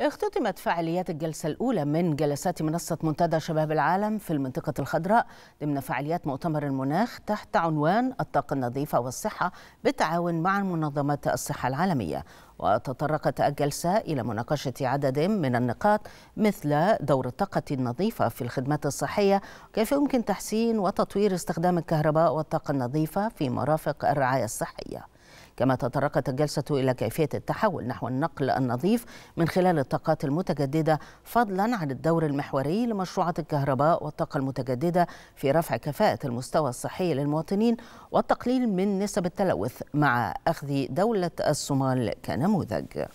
اختتمت فعاليات الجلسة الأولى من جلسات منصة منتدى شباب العالم في المنطقة الخضراء ضمن فعاليات مؤتمر المناخ تحت عنوان الطاقة النظيفة والصحة بالتعاون مع منظمات الصحة العالمية وتطرقت الجلسة إلى مناقشة عدد من النقاط مثل دور الطاقة النظيفة في الخدمات الصحية كيف يمكن تحسين وتطوير استخدام الكهرباء والطاقة النظيفة في مرافق الرعاية الصحية كما تطرقت الجلسة إلى كيفية التحول نحو النقل النظيف من خلال الطاقات المتجددة فضلا عن الدور المحوري لمشروعات الكهرباء والطاقة المتجددة في رفع كفاءة المستوى الصحي للمواطنين والتقليل من نسب التلوث مع أخذ دولة الصومال كنموذج